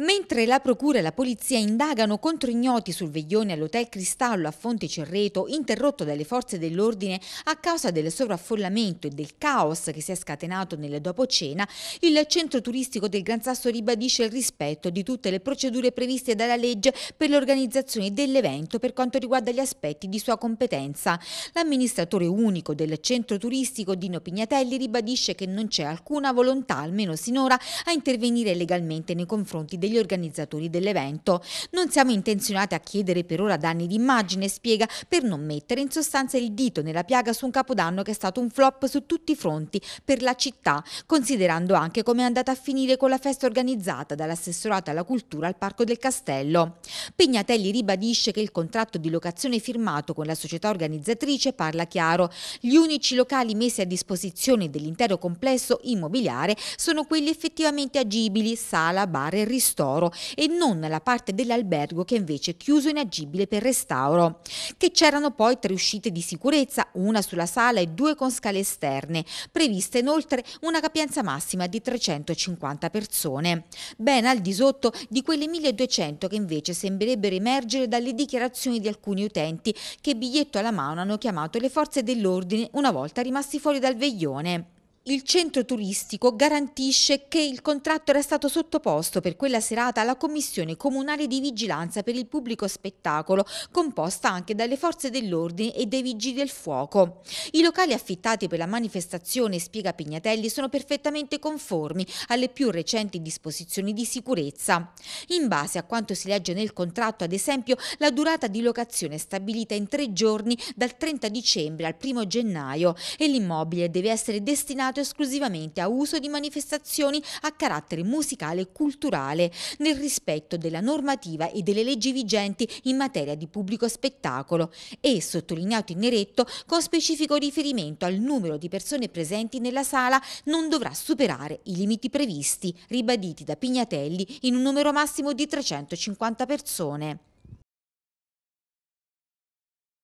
Mentre la Procura e la Polizia indagano contro ignoti sul veglione all'Hotel Cristallo a Fonte Cerreto, interrotto dalle forze dell'ordine a causa del sovraffollamento e del caos che si è scatenato nel dopocena, il centro turistico del Gran Sasso ribadisce il rispetto di tutte le procedure previste dalla legge per l'organizzazione dell'evento per quanto riguarda gli aspetti di sua competenza. L'amministratore unico del centro turistico, Dino Pignatelli, ribadisce che non c'è alcuna volontà, almeno sinora, a intervenire legalmente nei confronti degli degli organizzatori dell'evento. Non siamo intenzionati a chiedere per ora danni d'immagine, spiega, per non mettere in sostanza il dito nella piaga su un capodanno che è stato un flop su tutti i fronti per la città, considerando anche come è andata a finire con la festa organizzata dall'assessorato alla cultura al Parco del Castello. Pegnatelli ribadisce che il contratto di locazione firmato con la società organizzatrice parla chiaro. Gli unici locali messi a disposizione dell'intero complesso immobiliare sono quelli effettivamente agibili, sala, bar e ristorante ristoro e non la parte dell'albergo che invece è chiuso e inagibile per restauro. Che c'erano poi tre uscite di sicurezza, una sulla sala e due con scale esterne, prevista inoltre una capienza massima di 350 persone, ben al di sotto di quelle 1200 che invece sembrerebbero emergere dalle dichiarazioni di alcuni utenti che biglietto alla mano hanno chiamato le forze dell'ordine una volta rimasti fuori dal veglione. Il centro turistico garantisce che il contratto era stato sottoposto per quella serata alla Commissione Comunale di Vigilanza per il Pubblico Spettacolo, composta anche dalle forze dell'ordine e dei vigili del fuoco. I locali affittati per la manifestazione, spiega Pignatelli, sono perfettamente conformi alle più recenti disposizioni di sicurezza. In base a quanto si legge nel contratto, ad esempio, la durata di locazione è stabilita in tre giorni dal 30 dicembre al 1 gennaio e l'immobile deve essere destinato destinato esclusivamente a uso di manifestazioni a carattere musicale e culturale, nel rispetto della normativa e delle leggi vigenti in materia di pubblico spettacolo e, sottolineato in eretto, con specifico riferimento al numero di persone presenti nella sala non dovrà superare i limiti previsti, ribaditi da Pignatelli in un numero massimo di 350 persone.